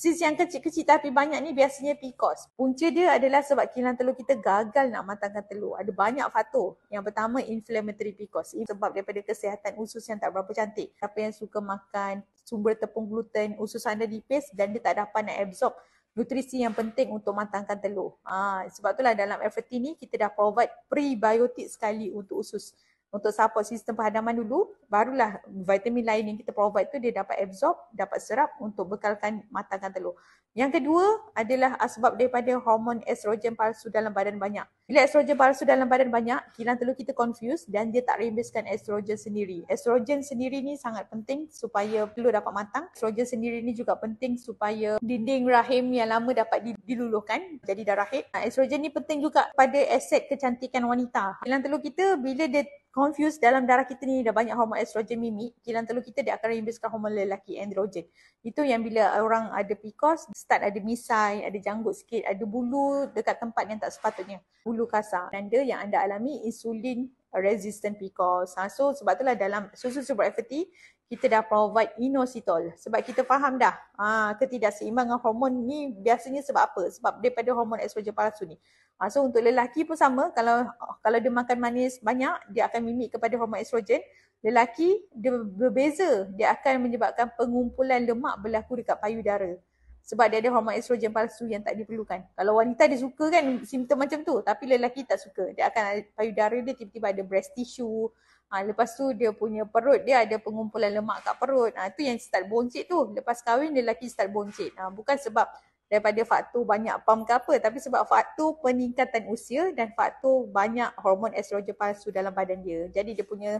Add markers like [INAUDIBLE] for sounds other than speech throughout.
Sis yang kecil-kecil tapi banyak ni biasanya PCOS. Punca dia adalah sebab kilang telur kita gagal nak matangkan telur. Ada banyak faktor. Yang pertama inflammatory PCOS. Sebab daripada kesihatan usus yang tak berapa cantik. Siapa yang suka makan sumber tepung gluten, usus anda nipis dan dia tak dapat nak absorb nutrisi yang penting untuk matangkan telur. Ha, sebab itulah dalam FRT ni kita dah provide prebiotik sekali untuk usus untuk support sistem perhadaman dulu barulah vitamin lain yang kita provide tu dia dapat absorb dapat serap untuk bekalkan matangkan telur yang kedua adalah asbab daripada hormon estrogen palsu dalam badan banyak bila estrogen palsu dalam badan banyak, kilang telur kita confused dan dia tak rembeskan estrogen sendiri. Estrogen sendiri ni sangat penting supaya telur dapat matang. Estrogen sendiri ni juga penting supaya dinding rahim yang lama dapat diluluhkan jadi darah haid. Ah, estrogen ni penting juga pada aset kecantikan wanita. Kilang telur kita bila dia confused dalam darah kita ni dah banyak hormon estrogen mimik, kilang telur kita dia akan rembeskan hormon lelaki androgen. Itu yang bila orang ada PCOS, start ada misai, ada janggut sikit, ada bulu dekat tempat yang tak sepatutnya. Bulu glukosa tanda yang anda alami insulin resistant because ha, so sebab itulah dalam susu super FFT kita dah provide inositol sebab kita faham dah ha, ketidakseimbangan hormon ni biasanya sebab apa sebab daripada hormon estrogen palsu ni ha, so untuk lelaki pun sama kalau kalau dia makan manis banyak dia akan mimik kepada hormon estrogen lelaki dia berbeza dia akan menyebabkan pengumpulan lemak berlaku dekat payudara sebab dia ada hormon estrogen palsu yang tak diperlukan. Kalau wanita dia suka kan simptom macam tu tapi lelaki tak suka. Dia akan payudara dia tiba-tiba ada breast tissue. Ha, lepas tu dia punya perut dia ada pengumpulan lemak kat perut. Ha, tu yang start boncit tu. Lepas kahwin dia lelaki start boncit. Ha, bukan sebab daripada faktor banyak pam ke apa tapi sebab faktor peningkatan usia dan faktor banyak hormon estrogen palsu dalam badan dia. Jadi dia punya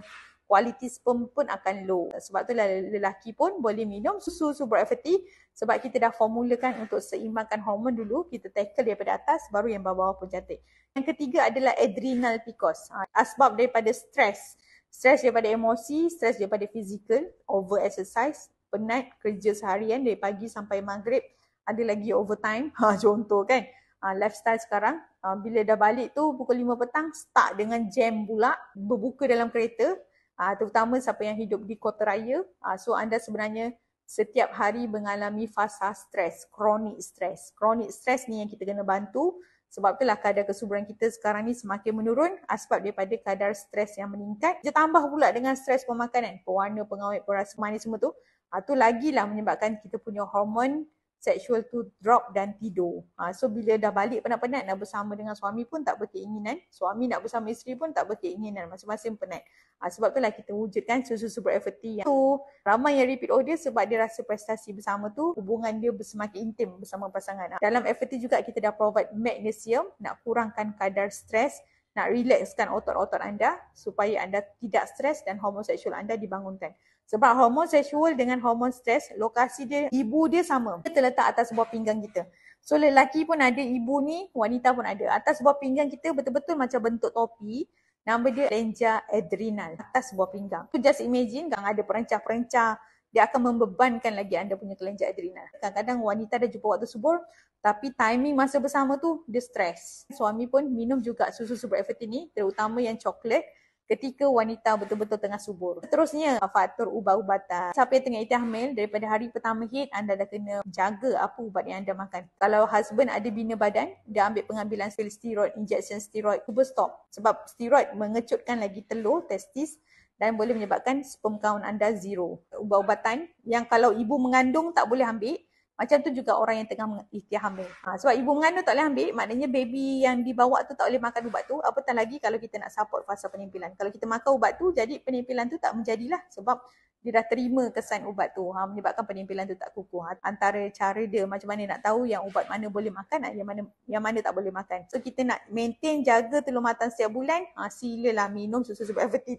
kualiti sperm pun akan low. Sebab tu lelaki pun boleh minum susu super fatty sebab kita dah formulakan untuk seimbangkan hormon dulu, kita tackle daripada atas baru yang bawah-bawah pun cantik. Yang ketiga adalah adrenal picos. Ha, asbab daripada stres. Stres daripada emosi, stres daripada fizikal, over exercise, penat kerja seharian dari pagi sampai maghrib, ada lagi overtime, [LAUGHS] ha, contoh kan. Ha, lifestyle sekarang, ha, bila dah balik tu pukul 5 petang, start dengan jam pula, berbuka dalam kereta, uh, terutama siapa yang hidup di kota raya uh, so anda sebenarnya setiap hari mengalami fasa stres kronik stres kronik stres ni yang kita kena bantu sebab itulah kadar kesuburan kita sekarang ni semakin menurun ah, sebab daripada kadar stres yang meningkat. Dia tambah pula dengan stres pemakanan, pewarna, pengawet, perasa manis semua tu. Itu lagilah menyebabkan kita punya hormon Sexual tu drop dan tidur. Ha, so bila dah balik penat-penat nak bersama dengan suami pun tak berkeinginan. Suami nak bersama isteri pun tak berkeinginan. Masing-masing penat. Ha, sebab itulah kita wujudkan susu super effort yang tu. Ramai yang repeat order sebab dia rasa prestasi bersama tu hubungan dia bersemakin intim bersama pasangan. Ha, dalam effort juga kita dah provide magnesium nak kurangkan kadar stres nak relaxkan otot-otot anda supaya anda tidak stres dan hormon seksual anda dibangunkan. Sebab hormon seksual dengan hormon stres, lokasi dia, ibu dia sama. Dia terletak atas buah pinggang kita. So lelaki pun ada, ibu ni, wanita pun ada. Atas buah pinggang kita betul-betul macam bentuk topi. Nama dia lenja adrenal atas buah pinggang. So just imagine kalau ada perencah-perencah dia akan membebankan lagi anda punya kelenjar adrenal. Kadang-kadang wanita ada jumpa waktu subur tapi timing masa bersama tu dia stres. Suami pun minum juga susu super effort ini terutama yang coklat ketika wanita betul-betul tengah subur. Terusnya faktor ubat-ubatan. Siapa tengah itah hamil daripada hari pertama hit anda dah kena jaga apa ubat yang anda makan. Kalau husband ada bina badan dia ambil pengambilan sel steroid, injection steroid, cuba stop. Sebab steroid mengecutkan lagi telur, testis dan boleh menyebabkan sperm count anda zero. Ubat-ubatan yang kalau ibu mengandung tak boleh ambil, macam tu juga orang yang tengah ikhtiar hamil. Ha, sebab ibu mengandung tak boleh ambil, maknanya baby yang dibawa tu tak boleh makan ubat tu, apatah lagi kalau kita nak support fasa penimpilan. Kalau kita makan ubat tu, jadi penimpilan tu tak menjadilah sebab dia dah terima kesan ubat tu ha, menyebabkan penimpilan tu tak kukuh. Ha, antara cara dia macam mana nak tahu yang ubat mana boleh makan ha, yang mana yang mana tak boleh makan. So kita nak maintain jaga telur matang setiap bulan, ha, silalah minum susu sebab [LAUGHS] tu.